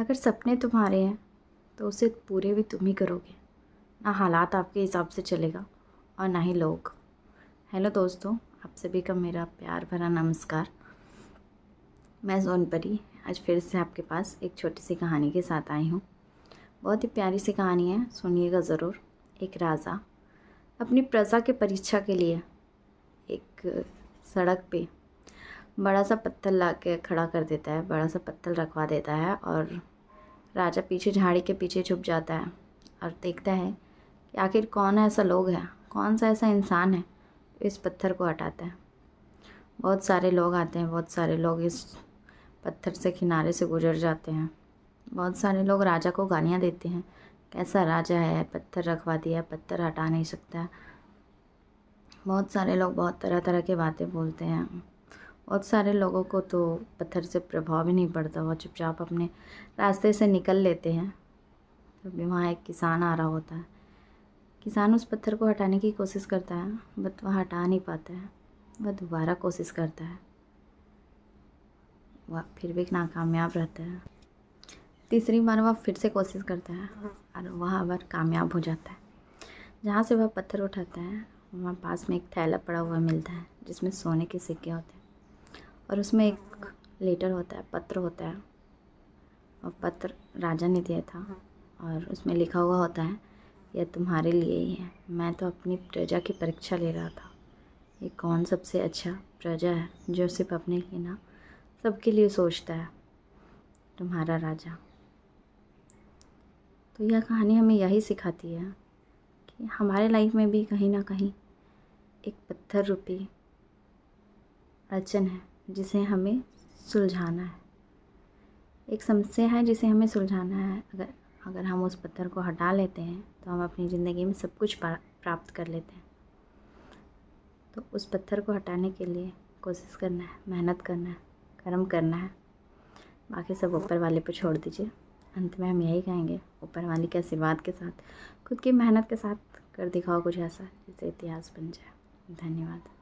अगर सपने तुम्हारे हैं तो उसे पूरे भी तुम ही करोगे ना हालात आपके हिसाब से चलेगा और ना ही लोग हेलो दोस्तों आप सभी का मेरा प्यार भरा नमस्कार मैं परी आज फिर से आपके पास एक छोटी सी कहानी के साथ आई हूँ बहुत ही प्यारी सी कहानी है सुनिएगा ज़रूर एक राजा अपनी प्रजा के परीक्षा के लिए एक सड़क पे बड़ा सा पत्थर ला के खड़ा कर देता है बड़ा सा पत्थर रखवा देता है और राजा पीछे झाड़ी के पीछे छुप जाता है और देखता है कि आखिर कौन ऐसा लोग है कौन सा ऐसा इंसान है इस पत्थर को हटाता है बहुत सारे लोग आते हैं बहुत सारे लोग इस पत्थर से किनारे से गुजर जाते हैं बहुत सारे लोग राजा को गालियाँ देते हैं कैसा राजा है पत्थर रखवा दिया पत्थर हटा नहीं सकता बहुत सारे लोग बहुत तरह तरह के बातें बोलते हैं बहुत सारे लोगों को तो पत्थर से प्रभाव ही नहीं पड़ता वो चुपचाप अपने रास्ते से निकल लेते हैं तभी तो वहाँ एक किसान आ रहा होता है किसान उस पत्थर को हटाने की कोशिश करता है बट वह हटा नहीं पाता है वह दोबारा कोशिश करता है वह फिर भी नाकामयाब रहता है तीसरी बार वह फिर से कोशिश करता है और वह बार कामयाब हो जाता है जहाँ से वह पत्थर उठाता है वहाँ पास में एक थैला पड़ा हुआ मिलता है जिसमें सोने के सिक्के होते हैं और उसमें एक लेटर होता है पत्र होता है और पत्र राजा ने दिया था और उसमें लिखा हुआ होता है यह तुम्हारे लिए ही है मैं तो अपनी प्रजा की परीक्षा ले रहा था ये कौन सबसे अच्छा प्रजा है जो सिर्फ अपने लिए ना सबके लिए सोचता है तुम्हारा राजा तो यह कहानी हमें यही सिखाती है कि हमारे लाइफ में भी कहीं ना कहीं एक पत्थर रूपी अड़चन है जिसे हमें सुलझाना है एक समस्या है जिसे हमें सुलझाना है अगर अगर हम उस पत्थर को हटा लेते हैं तो हम अपनी ज़िंदगी में सब कुछ प्राप्त कर लेते हैं तो उस पत्थर को हटाने के लिए कोशिश करना है मेहनत करना है कर्म करना है बाकी सब ऊपर वाले पर छोड़ दीजिए अंत में हम यही कहेंगे ऊपर वाले के आशीर्वाद के साथ खुद की मेहनत के साथ कर दिखाओ कुछ ऐसा जिससे इतिहास बन जाए धन्यवाद